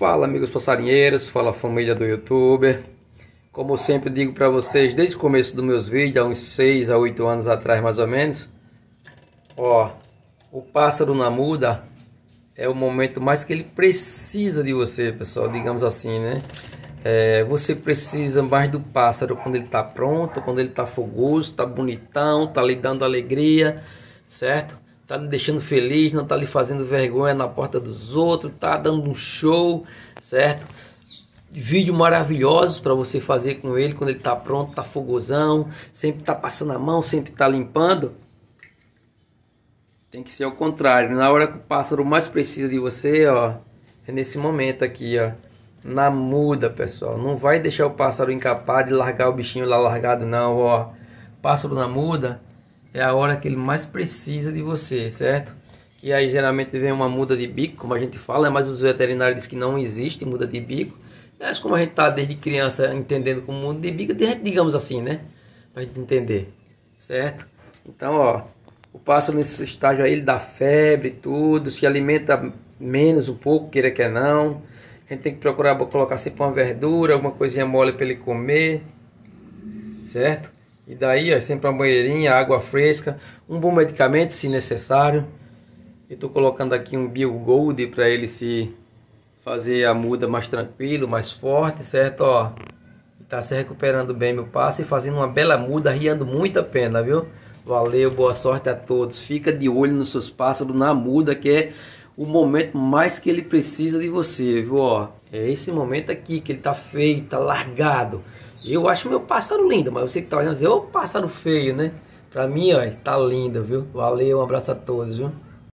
Fala amigos passarinheiros, fala família do youtuber Como sempre digo para vocês, desde o começo dos meus vídeos, há uns 6 a 8 anos atrás mais ou menos Ó, o pássaro na muda é o momento mais que ele precisa de você pessoal, digamos assim né é, Você precisa mais do pássaro quando ele tá pronto, quando ele tá fogoso, tá bonitão, tá lhe dando alegria, certo? tá lhe deixando feliz, não tá lhe fazendo vergonha na porta dos outros, tá dando um show, certo? Vídeo maravilhoso para você fazer com ele quando ele tá pronto, tá fogosão, sempre tá passando a mão, sempre tá limpando. Tem que ser ao contrário. Na hora que o pássaro mais precisa de você, ó, é nesse momento aqui, ó. Na muda, pessoal. Não vai deixar o pássaro incapaz de largar o bichinho lá largado, não, ó. Pássaro na muda, é a hora que ele mais precisa de você, certo? E aí geralmente vem uma muda de bico, como a gente fala, mas os veterinários dizem que não existe muda de bico. Mas como a gente está desde criança entendendo como muda de bico, digamos assim, né? Para gente entender, certo? Então, ó, o pássaro nesse estágio aí, ele dá febre e tudo, se alimenta menos um pouco, queira que não. A gente tem que procurar colocar sempre uma verdura, alguma coisinha mole para ele comer, certo? E daí, ó, sempre uma banheirinha, água fresca, um bom medicamento se necessário. Eu estou colocando aqui um Bio Gold para ele se fazer a muda mais tranquilo, mais forte, certo? Ó, tá se recuperando bem meu passo e fazendo uma bela muda, riando muito a pena, viu? Valeu, boa sorte a todos. Fica de olho nos seus pássaros na muda, que é o momento mais que ele precisa de você, viu? Ó, é esse momento aqui que ele está feito está largado. Eu acho meu pássaro lindo, mas você que tá olhando, ô pássaro feio, né? Pra mim, ó, tá lindo, viu? Valeu, um abraço a todos, viu?